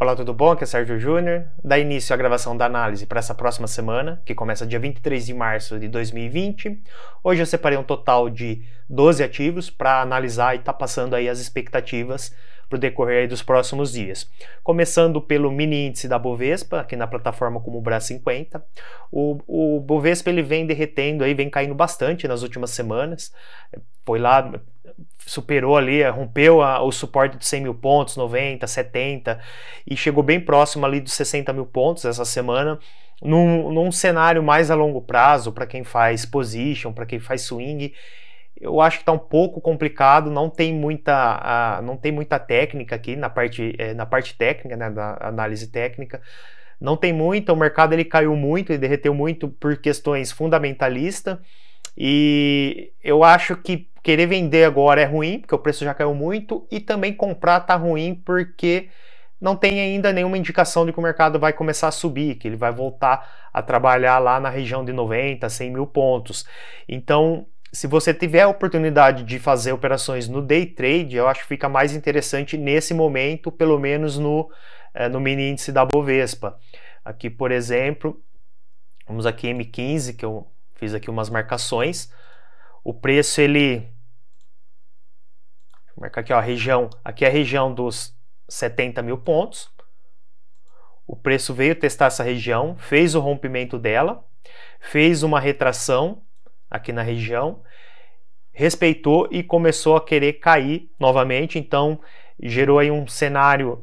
Olá, tudo bom? Aqui é Sérgio Júnior. Dá início à gravação da análise para essa próxima semana, que começa dia 23 de março de 2020. Hoje eu separei um total de 12 ativos para analisar e tá passando aí as expectativas para o decorrer dos próximos dias. Começando pelo mini índice da Bovespa, aqui na plataforma como o Bra 50. O, o Bovespa ele vem derretendo aí, vem caindo bastante nas últimas semanas. Foi lá superou ali, rompeu a, o suporte de 100 mil pontos, 90, 70, e chegou bem próximo ali dos 60 mil pontos essa semana, num, num cenário mais a longo prazo, para quem faz position, para quem faz swing, eu acho que está um pouco complicado, não tem muita, uh, não tem muita técnica aqui na parte, eh, na parte técnica, né, da análise técnica. Não tem muita, o mercado ele caiu muito, ele derreteu muito por questões fundamentalistas. E eu acho que querer vender agora é ruim, porque o preço já caiu muito, e também comprar está ruim porque não tem ainda nenhuma indicação de que o mercado vai começar a subir, que ele vai voltar a trabalhar lá na região de 90, 100 mil pontos. Então, se você tiver a oportunidade de fazer operações no day trade, eu acho que fica mais interessante nesse momento, pelo menos no, é, no mini índice da Bovespa. Aqui, por exemplo, vamos aqui M15, que eu fiz aqui umas marcações. O preço ele Vou marcar aqui ó, a região, aqui é a região dos 70 mil pontos. O preço veio testar essa região, fez o rompimento dela, fez uma retração aqui na região, respeitou e começou a querer cair novamente, então gerou aí um cenário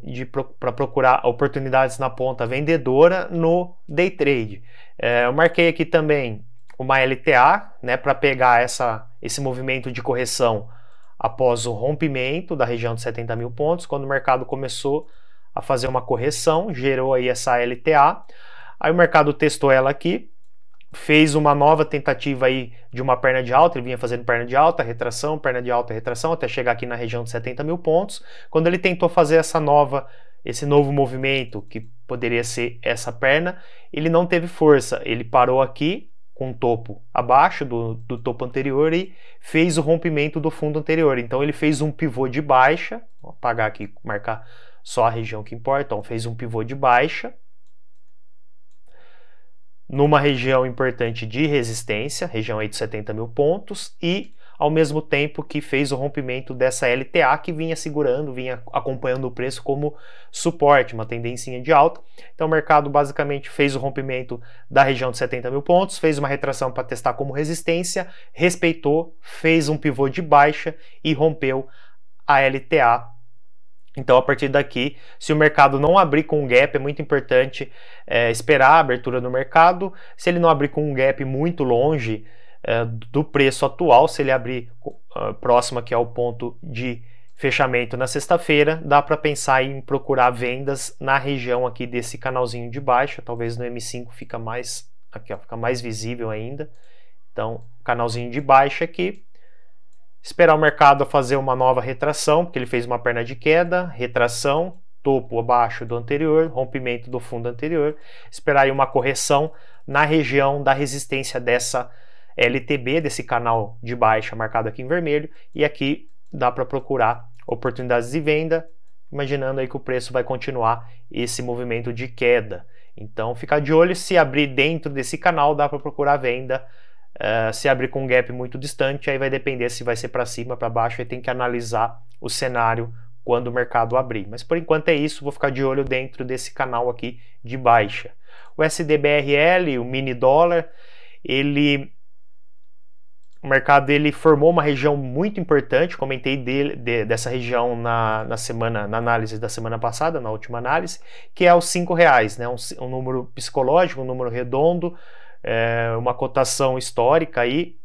para procurar oportunidades na ponta vendedora no day trade. É, eu marquei aqui também uma LTA, né, para pegar essa, esse movimento de correção após o rompimento da região de 70 mil pontos, quando o mercado começou a fazer uma correção, gerou aí essa LTA. Aí o mercado testou ela aqui, fez uma nova tentativa aí de uma perna de alta, ele vinha fazendo perna de alta, retração, perna de alta, retração, até chegar aqui na região de 70 mil pontos. Quando ele tentou fazer essa nova, esse novo movimento, que poderia ser essa perna, ele não teve força, ele parou aqui com o topo abaixo do, do topo anterior e fez o rompimento do fundo anterior. Então ele fez um pivô de baixa, vou apagar aqui, marcar só a região que importa, então fez um pivô de baixa, numa região importante de resistência, região aí de 70 mil pontos, e ao mesmo tempo que fez o rompimento dessa LTA que vinha segurando, vinha acompanhando o preço como suporte, uma tendência de alta. Então o mercado basicamente fez o rompimento da região de 70 mil pontos, fez uma retração para testar como resistência, respeitou, fez um pivô de baixa e rompeu a LTA então, a partir daqui, se o mercado não abrir com um gap, é muito importante é, esperar a abertura do mercado. Se ele não abrir com um gap muito longe é, do preço atual, se ele abrir uh, próximo aqui ao ponto de fechamento na sexta-feira, dá para pensar em procurar vendas na região aqui desse canalzinho de baixo. Talvez no M5 fica mais aqui, ó, fica mais visível ainda. Então, canalzinho de baixo aqui, Esperar o mercado fazer uma nova retração, porque ele fez uma perna de queda, retração, topo abaixo do anterior, rompimento do fundo anterior. Esperar aí uma correção na região da resistência dessa LTB, desse canal de baixa marcado aqui em vermelho. E aqui dá para procurar oportunidades de venda, imaginando aí que o preço vai continuar esse movimento de queda. Então, ficar de olho se abrir dentro desse canal, dá para procurar venda Uh, se abrir com um gap muito distante, aí vai depender se vai ser para cima, para baixo, aí tem que analisar o cenário quando o mercado abrir. Mas por enquanto é isso, vou ficar de olho dentro desse canal aqui de baixa. O SDBRL, o mini dólar, ele o mercado ele formou uma região muito importante, comentei dele, de, dessa região na, na, semana, na análise da semana passada, na última análise, que é os R$ reais, né? Um, um número psicológico, um número redondo, é, uma cotação histórica aí,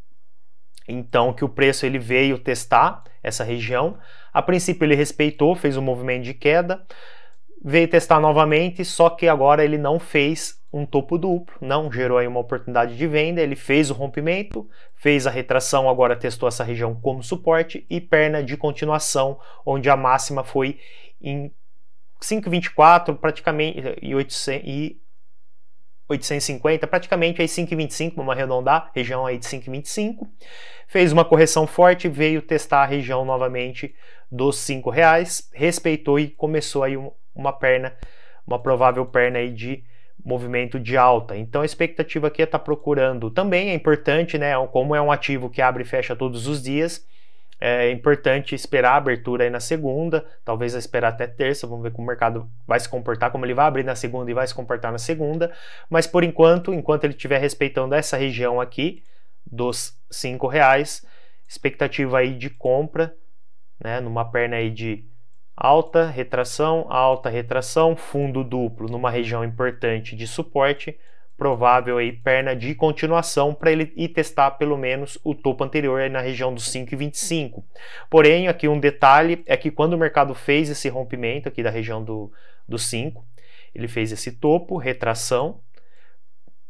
então que o preço ele veio testar essa região. A princípio ele respeitou, fez um movimento de queda, veio testar novamente, só que agora ele não fez um topo duplo, não gerou aí uma oportunidade de venda, ele fez o rompimento, fez a retração, agora testou essa região como suporte e perna de continuação, onde a máxima foi em 5,24 praticamente e, 800, e 850, praticamente aí 5,25, vamos arredondar, região aí de 5,25. Fez uma correção forte, veio testar a região novamente dos R$ reais, respeitou e começou aí uma perna, uma provável perna aí de movimento de alta. Então a expectativa aqui é estar tá procurando. Também é importante, né, como é um ativo que abre e fecha todos os dias, é importante esperar a abertura aí na segunda, talvez esperar até terça, vamos ver como o mercado vai se comportar, como ele vai abrir na segunda e vai se comportar na segunda. Mas por enquanto, enquanto ele estiver respeitando essa região aqui dos R$ reais, expectativa aí de compra, né, numa perna aí de alta, retração, alta, retração, fundo duplo numa região importante de suporte provável aí perna de continuação para ele ir testar pelo menos o topo anterior aí na região dos 5,25. Porém, aqui um detalhe é que quando o mercado fez esse rompimento aqui da região do, do 5, ele fez esse topo, retração,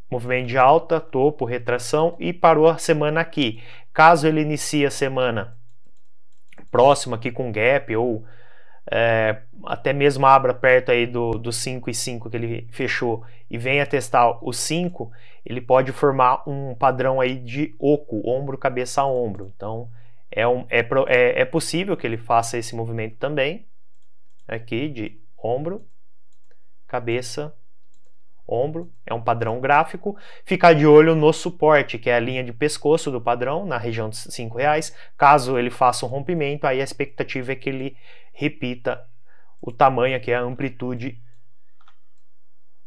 movimento de alta, topo, retração e parou a semana aqui. Caso ele inicie a semana próxima aqui com gap ou é, até mesmo abra perto aí do, do 5 e 5 que ele fechou e venha testar o 5, ele pode formar um padrão aí de oco, ombro, cabeça, ombro. Então é, um, é, é, é possível que ele faça esse movimento também, aqui de ombro, cabeça, ombro, é um padrão gráfico. Ficar de olho no suporte, que é a linha de pescoço do padrão, na região de cinco reais. Caso ele faça um rompimento, aí a expectativa é que ele repita o tamanho aqui, é a amplitude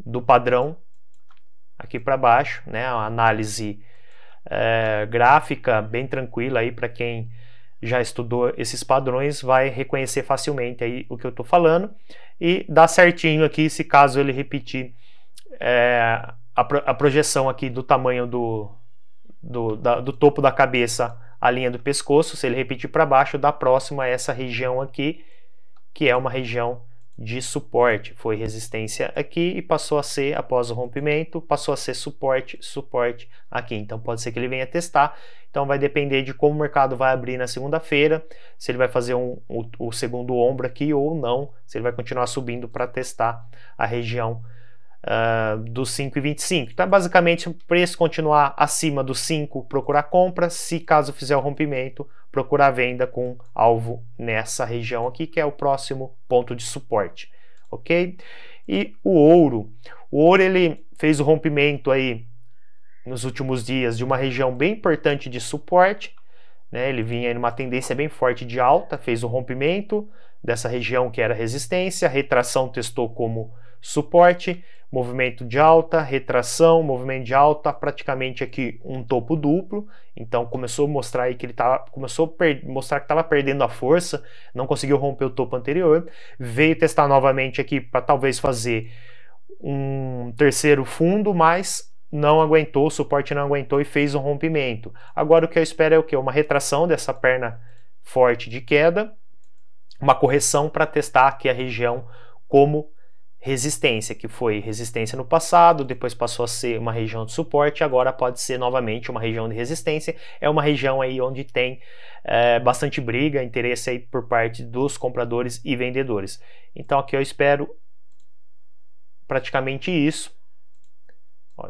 do padrão aqui para baixo, né? análise é, gráfica bem tranquila aí para quem já estudou esses padrões vai reconhecer facilmente aí o que eu estou falando e dá certinho aqui se caso ele repetir é, a, pro, a, projeção aqui do tamanho do, do, da, do topo da cabeça à linha do pescoço, se ele repetir para baixo, dá próxima a essa região aqui, que é uma região de suporte. Foi resistência aqui e passou a ser, após o rompimento, passou a ser suporte, suporte aqui. Então pode ser que ele venha testar. Então vai depender de como o mercado vai abrir na segunda-feira, se ele vai fazer um, o, o, segundo ombro aqui ou não, se ele vai continuar subindo para testar a região uh, dos 5,25. Então, é basicamente, o preço continuar acima dos 5, procurar compra. Se caso fizer o rompimento, procurar venda com alvo nessa região aqui, que é o próximo ponto de suporte, ok? E o ouro. O ouro ele fez o rompimento aí nos últimos dias de uma região bem importante de suporte. Né? Ele vinha em uma tendência bem forte de alta, fez o rompimento dessa região que era resistência, retração testou como suporte, movimento de alta, retração, movimento de alta, praticamente aqui um topo duplo. Então começou a mostrar aí que ele tava, tá, começou a mostrar que estava perdendo a força, não conseguiu romper o topo anterior. Veio testar novamente aqui para talvez fazer um terceiro fundo, mas não aguentou, o suporte não aguentou e fez um rompimento. Agora o que eu espero é o que? Uma retração dessa perna forte de queda, uma correção para testar aqui a região como resistência, que foi resistência no passado, depois passou a ser uma região de suporte, agora pode ser novamente uma região de resistência. É uma região aí onde tem é, bastante briga, interesse aí por parte dos compradores e vendedores. Então aqui eu espero praticamente isso.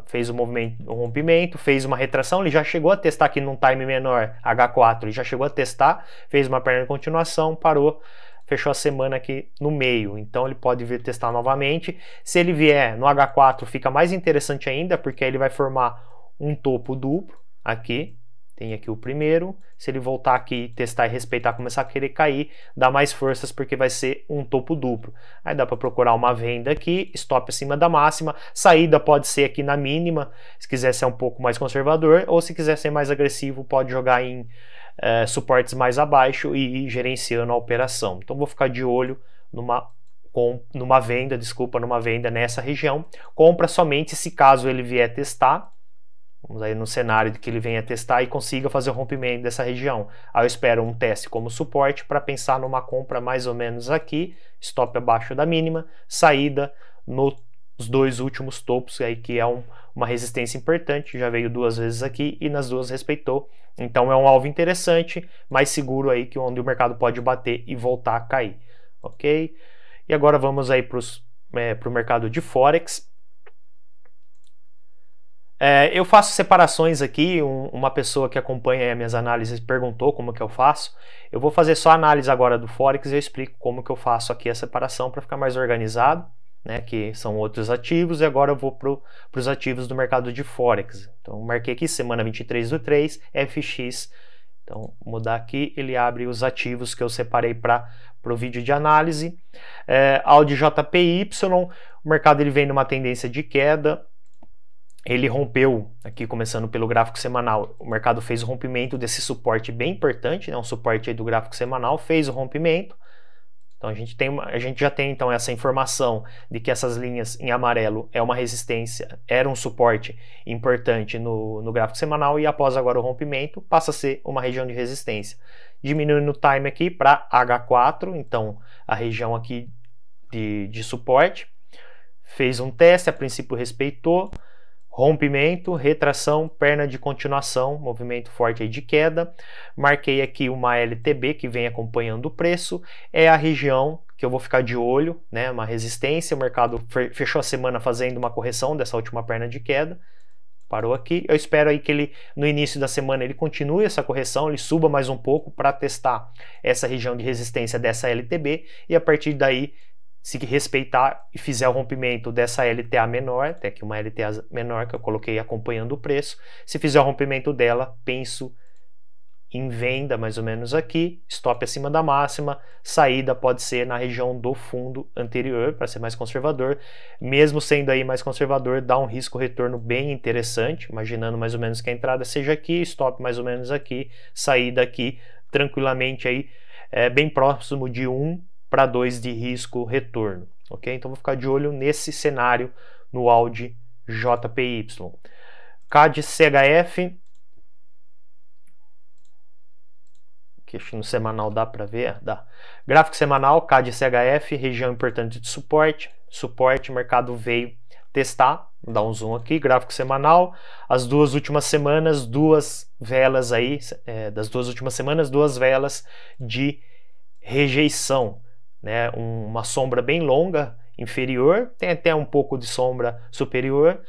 fez o um movimento, o um rompimento, fez uma retração, ele já chegou a testar aqui num time menor H4, ele já chegou a testar, fez uma perna de continuação, parou fechou a semana aqui no meio. Então ele pode vir testar novamente. Se ele vier no H4, fica mais interessante ainda, porque aí ele vai formar um topo duplo aqui. Tem aqui o primeiro. Se ele voltar aqui, testar e respeitar, começar a querer cair, dá mais forças porque vai ser um topo duplo. Aí dá para procurar uma venda aqui, stop acima da máxima. Saída pode ser aqui na mínima, se quiser ser um pouco mais conservador, ou se quiser ser mais agressivo, pode jogar em é, suportes mais abaixo e gerenciando a operação. Então vou ficar de olho numa, com, numa venda, desculpa, numa venda nessa região. Compra somente se caso ele vier testar. Vamos aí no cenário de que ele venha testar e consiga fazer o rompimento dessa região. Aí eu espero um teste como suporte para pensar numa compra mais ou menos aqui, stop abaixo da mínima, saída nos dois últimos topos aí que é um, uma resistência importante, já veio duas vezes aqui e nas duas respeitou. Então é um alvo interessante, mais seguro aí que onde o mercado pode bater e voltar a cair, ok? E agora vamos aí para é, o mercado de Forex. É, eu faço separações aqui, um, uma pessoa que acompanha minhas análises perguntou como que eu faço. Eu vou fazer só análise agora do Forex e eu explico como que eu faço aqui a separação para ficar mais organizado né, que são outros ativos, e agora eu vou para os ativos do mercado de Forex. Então, marquei aqui semana 23 do 3, FX. Então, mudar aqui, ele abre os ativos que eu separei para o vídeo de análise. É, Audi JPY, o mercado ele vem numa tendência de queda, ele rompeu, aqui começando pelo gráfico semanal, o mercado fez o rompimento desse suporte bem importante, né, um suporte do gráfico semanal, fez o rompimento, então a gente, tem a gente já tem então essa informação de que essas linhas em amarelo é uma resistência, era um suporte importante no, no gráfico semanal e após agora o rompimento passa a ser uma região de resistência. Diminuindo o time aqui para H4, então a região aqui de, de suporte. Fez um teste, a princípio respeitou, rompimento, retração, perna de continuação, movimento forte de queda. Marquei aqui uma LTB que vem acompanhando o preço, é a região que eu vou ficar de olho, né? Uma resistência, o mercado fechou a semana fazendo uma correção dessa última perna de queda. Parou aqui. Eu espero aí que ele no início da semana ele continue essa correção, ele suba mais um pouco para testar essa região de resistência dessa LTB e a partir daí se respeitar e fizer o rompimento dessa LTA menor, até que uma LTA menor que eu coloquei acompanhando o preço, se fizer o rompimento dela, penso em venda mais ou menos aqui, stop acima da máxima, saída pode ser na região do fundo anterior, para ser mais conservador. Mesmo sendo aí mais conservador, dá um risco retorno bem interessante, imaginando mais ou menos que a entrada seja aqui, stop mais ou menos aqui, saída aqui, tranquilamente aí, é, bem próximo de 1 para 2 de risco retorno, ok? Então vou ficar de olho nesse cenário no Audi JPY. CAD CHF, que no semanal dá para ver, dá. Gráfico semanal, CAD CHF, região importante de suporte, suporte, mercado veio testar, dá um zoom aqui, gráfico semanal, as duas últimas semanas, duas velas aí, é, das duas últimas semanas, duas velas de rejeição, né, uma sombra bem longa inferior, tem até um pouco de sombra superior,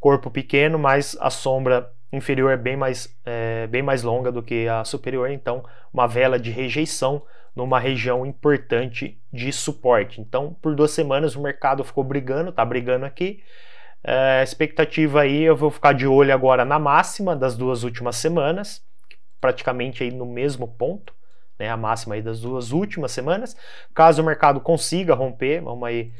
corpo pequeno, mas a sombra inferior é bem mais, é, bem mais longa do que a superior, então uma vela de rejeição numa região importante de suporte. Então, por duas semanas o mercado ficou brigando, tá brigando aqui. É, expectativa aí, eu vou ficar de olho agora na máxima das duas últimas semanas, praticamente aí no mesmo ponto né, a máxima aí das duas últimas semanas. Caso o mercado consiga romper, vamos aí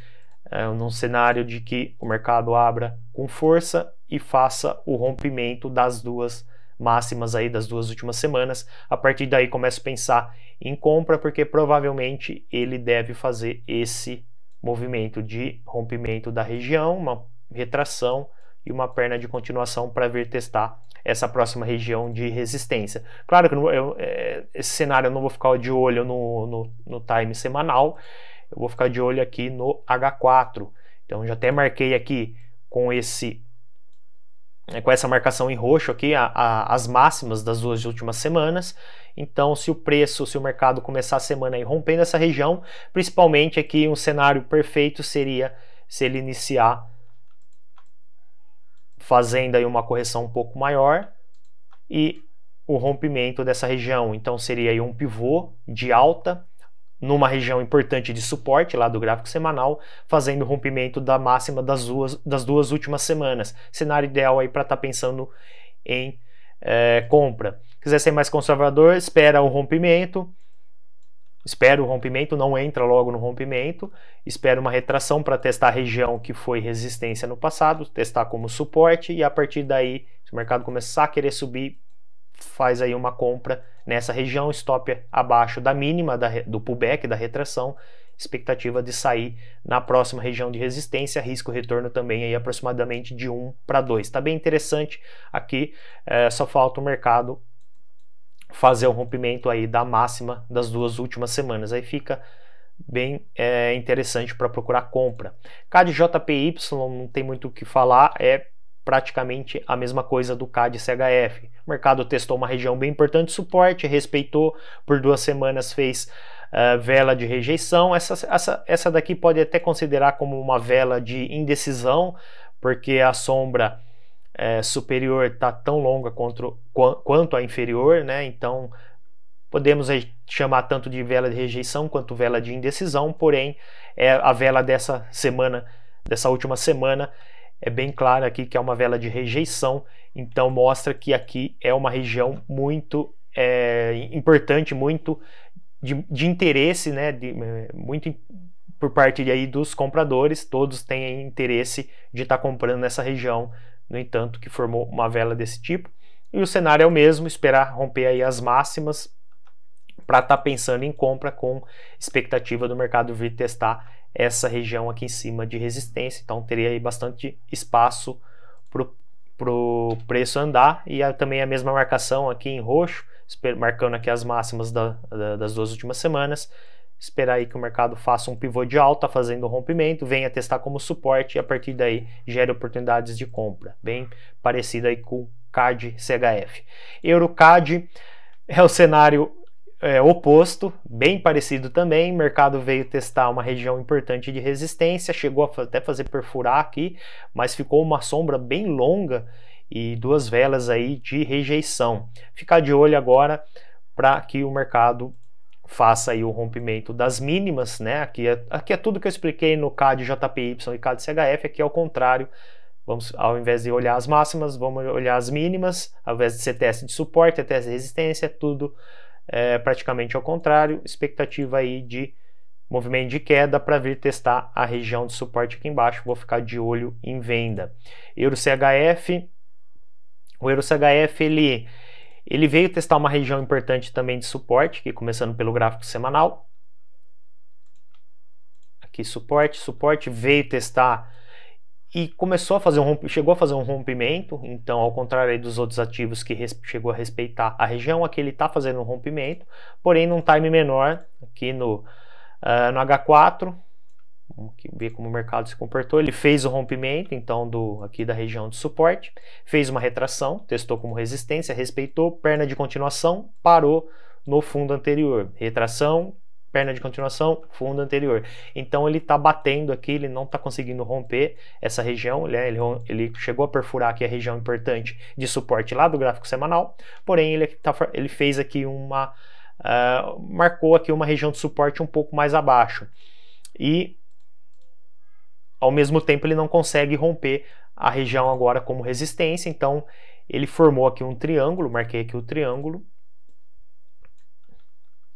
é, num cenário de que o mercado abra com força e faça o rompimento das duas máximas aí das duas últimas semanas. A partir daí começo a pensar em compra porque provavelmente ele deve fazer esse movimento de rompimento da região, uma retração e uma perna de continuação para ver testar essa próxima região de resistência. Claro que eu, eu, é, esse cenário eu não vou ficar de olho no, no, no time semanal, eu vou ficar de olho aqui no H4. Então já até marquei aqui com esse é, com essa marcação em roxo aqui a, a, as máximas das duas últimas semanas. Então, se o preço, se o mercado começar a semana aí rompendo essa região, principalmente aqui um cenário perfeito seria se ele iniciar fazendo aí uma correção um pouco maior e o rompimento dessa região. Então seria aí um pivô de alta numa região importante de suporte lá do gráfico semanal, fazendo o rompimento da máxima das duas, das duas últimas semanas. Cenário ideal aí para estar tá pensando em é, compra. Quiser ser mais conservador, espera o rompimento, Espera o rompimento, não entra logo no rompimento, espera uma retração para testar a região que foi resistência no passado, testar como suporte e a partir daí, se o mercado começar a querer subir, faz aí uma compra nessa região, stop abaixo da mínima da, do pullback, da retração, expectativa de sair na próxima região de resistência, risco retorno também aí aproximadamente de 1 para 2. Está bem interessante aqui, é, só falta o mercado fazer o rompimento aí da máxima das duas últimas semanas. Aí fica bem é, interessante para procurar compra. CAD JPY não tem muito o que falar, é praticamente a mesma coisa do CAD CHF. O mercado testou uma região bem importante de suporte, respeitou, por duas semanas fez uh, vela de rejeição. Essa, essa, essa daqui pode até considerar como uma vela de indecisão, porque a sombra é, superior está tão longa quanto, quanto a inferior, né? Então podemos chamar tanto de vela de rejeição quanto vela de indecisão, porém é a vela dessa semana, dessa última semana, é bem clara aqui que é uma vela de rejeição, então mostra que aqui é uma região muito é, importante, muito de, de interesse, né? De, é, muito por parte aí dos compradores, todos têm interesse de estar tá comprando nessa região no entanto, que formou uma vela desse tipo. E o cenário é o mesmo, esperar romper aí as máximas para estar tá pensando em compra com expectativa do mercado vir testar essa região aqui em cima de resistência. Então teria aí bastante espaço para o preço andar e a, também a mesma marcação aqui em roxo, marcando aqui as máximas da, da, das duas últimas semanas esperar aí que o mercado faça um pivô de alta, fazendo um rompimento, venha testar como suporte e a partir daí gere oportunidades de compra, bem parecido aí com CAD CHF. EuroCAD é o cenário é, oposto, bem parecido também. O mercado veio testar uma região importante de resistência, chegou a até fazer perfurar aqui, mas ficou uma sombra bem longa e duas velas aí de rejeição. Ficar de olho agora para que o mercado faça aí o rompimento das mínimas, né? Aqui é, aqui é tudo que eu expliquei no CAD JPY e CAD CHF, aqui é o contrário. Vamos, ao invés de olhar as máximas, vamos olhar as mínimas, ao invés de ser teste de suporte, é teste de resistência, é tudo é, praticamente ao contrário. Expectativa aí de movimento de queda para vir testar a região de suporte aqui embaixo. Vou ficar de olho em venda. Euro CHF, o Euro CHF ele ele veio testar uma região importante também de suporte, que começando pelo gráfico semanal. Aqui suporte, suporte veio testar e começou a fazer um chegou a fazer um rompimento, então ao contrário dos outros ativos que chegou a respeitar a região, aqui ele está fazendo um rompimento, porém num time menor, aqui no, uh, no H4, ver como o mercado se comportou. Ele fez o rompimento, então, do aqui da região de suporte, fez uma retração, testou como resistência, respeitou, perna de continuação, parou no fundo anterior. Retração, perna de continuação, fundo anterior. Então ele está batendo aqui, ele não está conseguindo romper essa região, ele, é, ele, ele, chegou a perfurar aqui a região importante de suporte lá do gráfico semanal, porém ele, tá, ele fez aqui uma... Uh, marcou aqui uma região de suporte um pouco mais abaixo. E ao mesmo tempo, ele não consegue romper a região agora como resistência, então ele formou aqui um triângulo, marquei aqui o triângulo,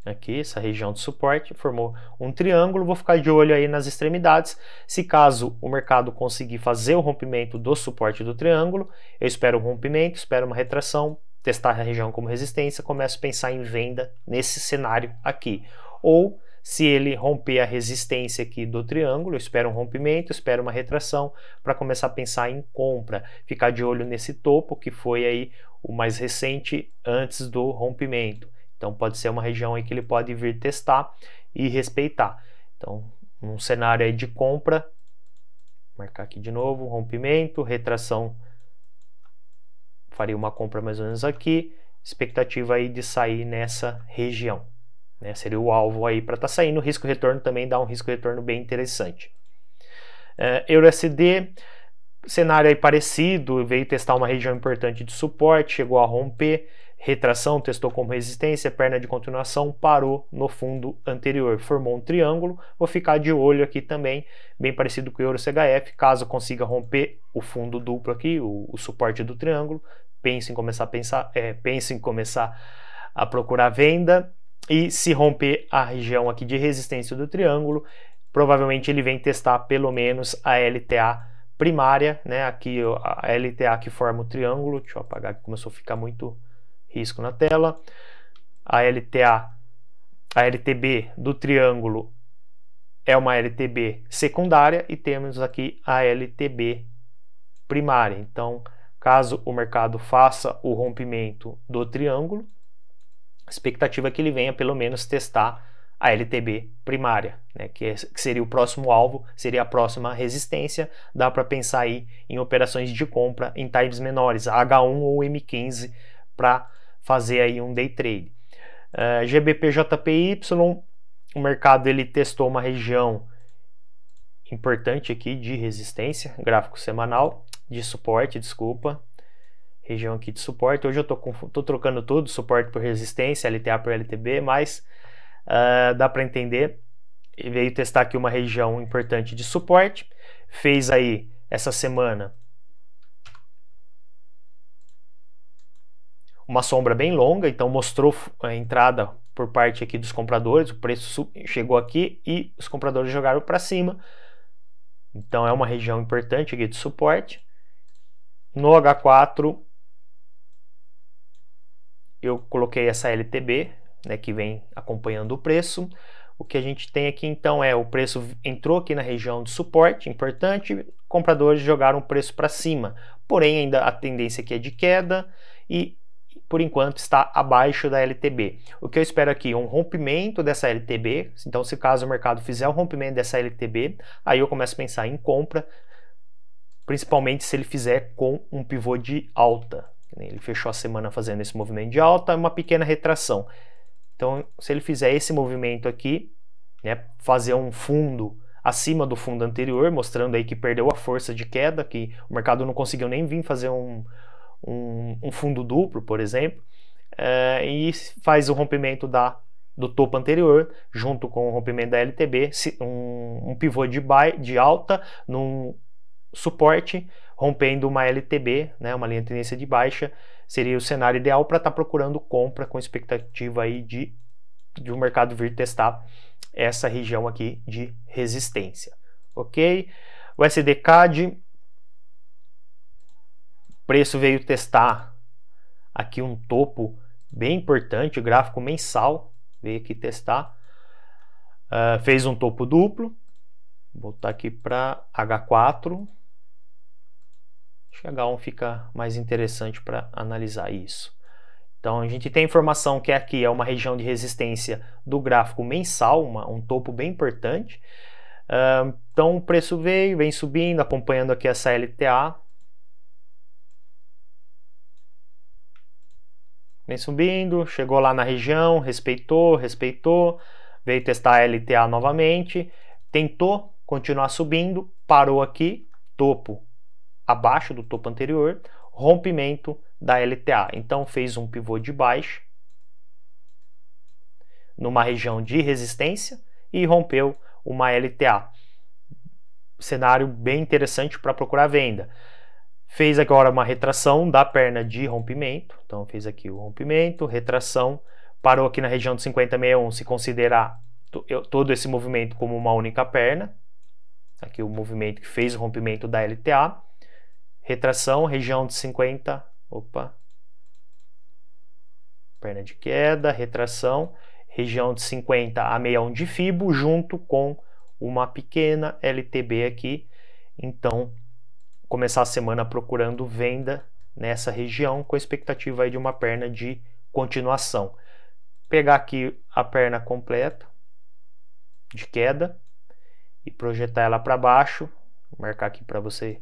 aqui, essa região de suporte, formou um triângulo, vou ficar de olho aí nas extremidades, se caso o mercado conseguir fazer o rompimento do suporte do triângulo, eu espero um rompimento, espero uma retração, testar a região como resistência, começo a pensar em venda nesse cenário aqui, ou se ele romper a resistência aqui do triângulo, espera um rompimento, espera uma retração para começar a pensar em compra. Ficar de olho nesse topo que foi aí o mais recente antes do rompimento. Então pode ser uma região aí que ele pode vir testar e respeitar. Então, um cenário aí de compra, marcar aqui de novo, rompimento, retração, faria uma compra mais ou menos aqui, expectativa aí de sair nessa região. Né? Seria o alvo aí para estar tá saindo. O risco retorno também dá um risco retorno bem interessante. É, EURSD, cenário aí parecido, veio testar uma região importante de suporte, chegou a romper, retração, testou como resistência, perna de continuação, parou no fundo anterior, formou um triângulo. Vou ficar de olho aqui também, bem parecido com o Euro caso consiga romper o fundo duplo aqui, o, o suporte do triângulo, pense em começar a pensar, é, pense em começar a procurar venda. E se romper a região aqui de resistência do triângulo, provavelmente ele vem testar pelo menos a LTA primária, né? Aqui a LTA que forma o triângulo. Deixa eu apagar que começou a ficar muito risco na tela. A LTA, a LTB do triângulo é uma LTB secundária e temos aqui a LTB primária. Então, caso o mercado faça o rompimento do triângulo, a expectativa é que ele venha pelo menos testar a LTB primária, né, que, é, que, seria o próximo alvo, seria a próxima resistência. Dá para pensar aí em operações de compra em times menores, H1 ou M15, para fazer aí um day trade. Uh, eh, GBPJPY, o mercado ele testou uma região importante aqui de resistência, gráfico semanal, de suporte, desculpa, região aqui de suporte. Hoje eu tô, com, tô trocando tudo, suporte por resistência, LTA por LTB, mas uh, dá para entender. E veio testar aqui uma região importante de suporte, fez aí essa semana uma sombra bem longa, então mostrou a entrada por parte aqui dos compradores, o preço chegou aqui e os compradores jogaram para cima. Então é uma região importante aqui de suporte. No H4 eu coloquei essa LTB, né, que vem acompanhando o preço. O que a gente tem aqui então é o preço entrou aqui na região de suporte, importante, compradores jogaram o preço para cima. Porém, ainda a tendência aqui é de queda e por enquanto está abaixo da LTB. O que eu espero aqui é um rompimento dessa LTB. Então, se caso o mercado fizer um rompimento dessa LTB, aí eu começo a pensar em compra, principalmente se ele fizer com um pivô de alta, né? Ele fechou a semana fazendo esse movimento de alta, uma pequena retração. Então, se ele fizer esse movimento aqui, né, fazer um fundo acima do fundo anterior, mostrando aí que perdeu a força de queda, que o mercado não conseguiu nem vir fazer um, um, um fundo duplo, por exemplo, eh, e faz o rompimento da, do topo anterior, junto com o rompimento da LTB, um, um pivô de, buy, de alta num suporte rompendo uma LTB, né, uma linha de tendência de baixa, seria o cenário ideal para estar tá procurando compra com expectativa aí de, de o um mercado vir testar essa região aqui de resistência, ok? O SDCAD, preço veio testar aqui um topo bem importante, gráfico mensal, veio aqui testar, uh, fez um topo duplo, vou botar aqui para H4, Acho que H1 fica mais interessante para analisar isso. Então a gente tem a informação que aqui é uma região de resistência do gráfico mensal, uma, um topo bem importante. Uh, então o preço veio, vem subindo, acompanhando aqui essa LTA. Vem subindo, chegou lá na região, respeitou, respeitou, veio testar a LTA novamente, tentou continuar subindo, parou aqui, topo abaixo do topo anterior, rompimento da LTA. Então fez um pivô de baixo numa região de resistência e rompeu uma LTA. Cenário bem interessante para procurar venda. Fez agora uma retração da perna de rompimento. Então fez aqui o rompimento, retração, parou aqui na região de 5061, se considerar todo esse movimento como uma única perna. Aqui o movimento que fez o rompimento da LTA Retração, região de 50, opa. Perna de queda, retração, região de 50 a 61 de fibo, junto com uma pequena LTB aqui. Então, começar a semana procurando venda nessa região, com a expectativa aí de uma perna de continuação. Pegar aqui a perna completa de queda e projetar ela para baixo, marcar aqui para você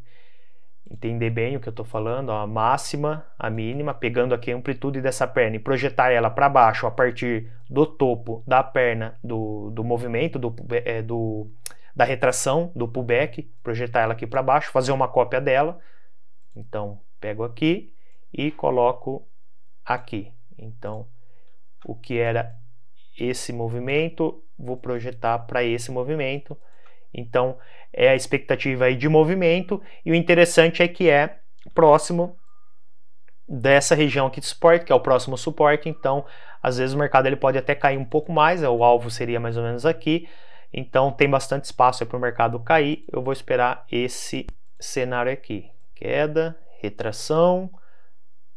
entender bem o que eu estou falando, a máxima, a mínima, pegando aqui a amplitude dessa perna e projetar ela para baixo a partir do topo da perna do, do movimento, do, é, é do, da retração, do pullback, projetar ela aqui para baixo, fazer uma cópia dela. Então, pego aqui e coloco aqui. Então, o que era esse movimento, vou projetar para esse movimento então é a expectativa aí de movimento e o interessante é que é próximo dessa região aqui de suporte, que é o próximo suporte, então às vezes o mercado ele pode até cair um pouco mais, é, o alvo seria mais ou menos aqui, então tem bastante espaço para o mercado cair, eu vou esperar esse cenário aqui, queda, retração,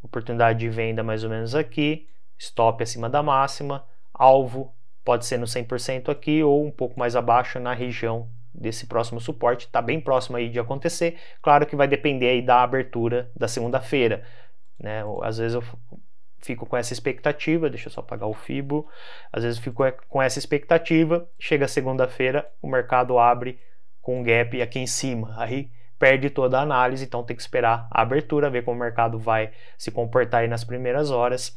oportunidade de venda mais ou menos aqui, stop acima da máxima, alvo pode ser no 100% aqui ou um pouco mais abaixo na região desse próximo suporte, está bem próximo aí de acontecer. Claro que vai depender aí da abertura da segunda-feira, né? Às vezes eu fico com essa expectativa, deixa eu só apagar o fibo. Às vezes eu fico é, com essa expectativa, chega segunda-feira, o mercado abre com um gap aqui em cima. Aí perde toda a análise, então tem que esperar a abertura, ver como o mercado vai se comportar aí nas primeiras horas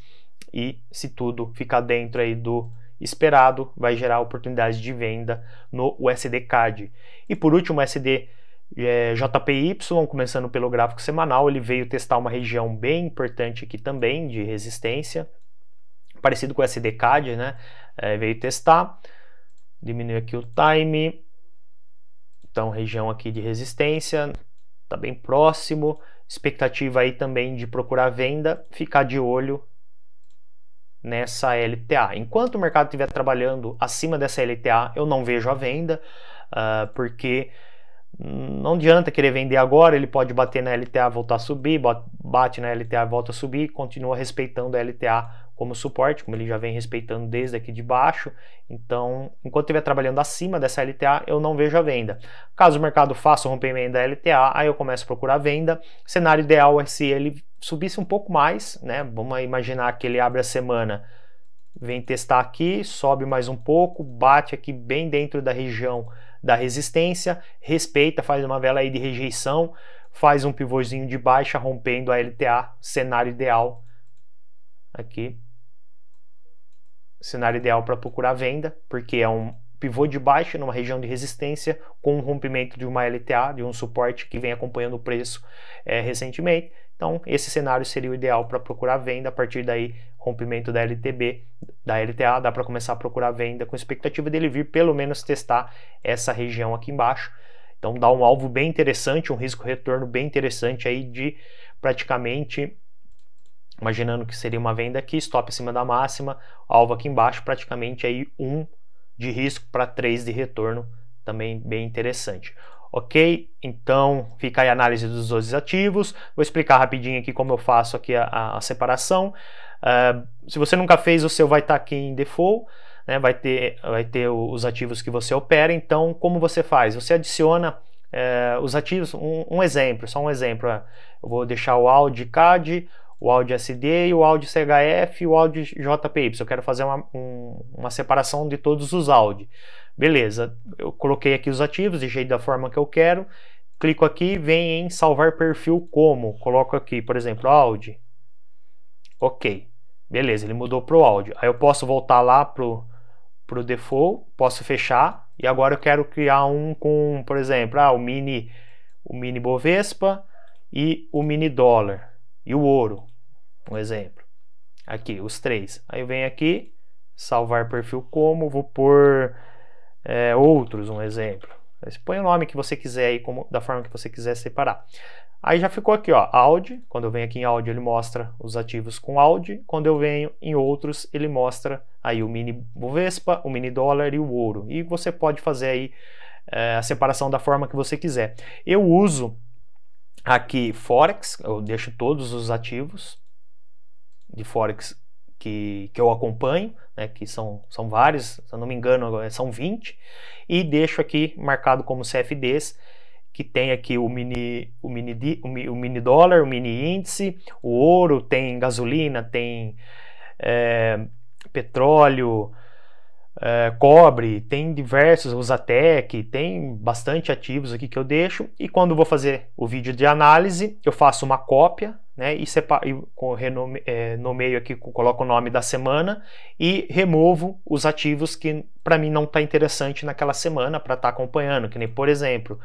e se tudo ficar dentro aí do esperado, vai gerar oportunidades de venda no USD CAD. E por último, o USD é, JPY, começando pelo gráfico semanal, ele veio testar uma região bem importante aqui também de resistência, parecido com o USD CAD, né? É, veio testar, diminui aqui o time, então região aqui de resistência, tá bem próximo, expectativa aí também de procurar venda, ficar de olho nessa LTA. Enquanto o mercado estiver trabalhando acima dessa LTA, eu não vejo a venda, uh, porque não adianta querer vender agora, ele pode bater na LTA, voltar a subir, bate na LTA, volta a subir, continua respeitando a LTA como suporte, como ele já vem respeitando desde aqui de baixo. Então, enquanto estiver trabalhando acima dessa LTA, eu não vejo a venda. Caso o mercado faça o rompimento da LTA, aí eu começo a procurar venda. Cenário ideal é se ele subisse um pouco mais, né? Vamos imaginar que ele abre a semana, vem testar aqui, sobe mais um pouco, bate aqui bem dentro da região da resistência, respeita, faz uma vela aí de rejeição, faz um pivôzinho de baixa, rompendo a LTA, cenário ideal aqui. Cenário ideal para procurar venda, porque é um pivô de baixa numa região de resistência com o rompimento de uma LTA, de um suporte que vem acompanhando o preço é, recentemente. Então, esse cenário seria o ideal para procurar venda. A partir daí, rompimento da LTB, da LTA, dá para começar a procurar venda com expectativa dele vir pelo menos testar essa região aqui embaixo. Então, dá um alvo bem interessante, um risco-retorno bem interessante aí de praticamente imaginando que seria uma venda aqui, stop acima da máxima, alvo aqui embaixo, praticamente aí 1 um de risco para 3 de retorno, também bem interessante. Ok? Então fica aí a análise dos dois ativos. Vou explicar rapidinho aqui como eu faço aqui a, a separação. Uh, se você nunca fez, o seu vai estar tá aqui em default. Né? Vai, ter, vai ter os ativos que você opera. Então, como você faz? Você adiciona uh, os ativos. Um, um, exemplo, só um exemplo. É. eu vou deixar o Audi CAD, o Audi SD, o Audi CHF e o Audi JPY. Eu quero fazer uma, um, uma separação de todos os Audi. Beleza, eu coloquei aqui os ativos, deixei da forma que eu quero, clico aqui, vem em salvar perfil como, coloco aqui, por exemplo, Audi, ok, beleza, ele mudou para o áudio, aí eu posso voltar lá para o default, posso fechar, e agora eu quero criar um com, por exemplo, ah, o mini o mini Bovespa e o mini dólar e o ouro, um exemplo. Aqui, os três. Aí eu venho aqui, salvar perfil como, vou pôr é, outros, um exemplo. Você põe o nome que você quiser aí, como, da forma que você quiser separar. Aí já ficou aqui, ó, Audi. Quando eu venho aqui em Audi, ele mostra os ativos com Audi. Quando eu venho em outros, ele mostra aí o mini Bovespa, o mini dólar e o ouro. E você pode fazer aí é, a separação da forma que você quiser. Eu uso aqui Forex, eu deixo todos os ativos de Forex que, que eu acompanho, né, que são, são vários, se eu não me engano, são 20, e deixo aqui marcado como CFDs, que tem aqui o mini, o mini, o mini dólar, o mini índice, o ouro, tem gasolina, tem é, petróleo, é, cobre, tem diversos, os ATEC, tem bastante ativos aqui que eu deixo. E quando vou fazer o vídeo de análise, eu faço uma cópia né, e, sepa, e renome, é, nomeio aqui, coloco o nome da semana e removo os ativos que para mim não está interessante naquela semana para estar tá acompanhando, que nem por exemplo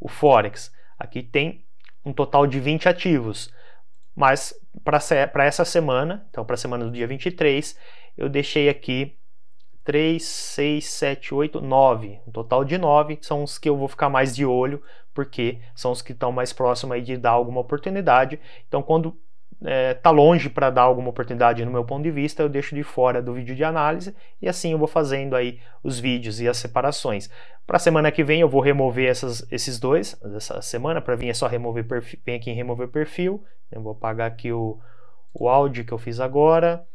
o Forex. Aqui tem um total de 20 ativos, mas para essa semana, então para a semana do dia 23, eu deixei aqui 3, 6, 7, 8, 9, um total de 9 são os que eu vou ficar mais de olho porque são os que estão mais próximos aí de dar alguma oportunidade. Então, quando está é, longe para dar alguma oportunidade no meu ponto de vista, eu deixo de fora do vídeo de análise e assim eu vou fazendo aí os vídeos e as separações. Para semana que vem eu vou remover essas, esses dois, essa semana para vir é só remover perfil, vem aqui em remover perfil, eu vou apagar aqui o, o áudio que eu fiz agora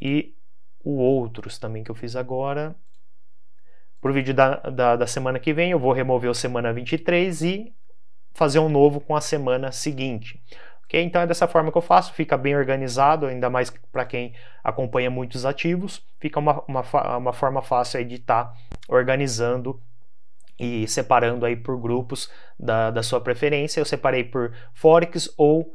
e o outros também que eu fiz agora para o vídeo da, da, da semana que vem, eu vou remover o semana 23 e fazer um novo com a semana seguinte. Okay? Então é dessa forma que eu faço, fica bem organizado, ainda mais para quem acompanha muitos ativos, fica uma, uma, uma forma fácil aí de estar tá organizando e separando aí por grupos da, da sua preferência. Eu separei por Forex ou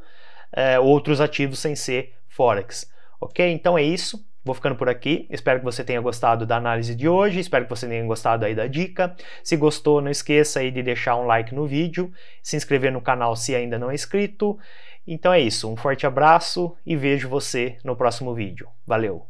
é, outros ativos sem ser Forex. Ok? Então é isso. Vou ficando por aqui. Espero que você tenha gostado da análise de hoje. Espero que você tenha gostado aí da dica. Se gostou, não esqueça aí de deixar um like no vídeo, se inscrever no canal se ainda não é inscrito. Então é isso. Um forte abraço e vejo você no próximo vídeo. Valeu.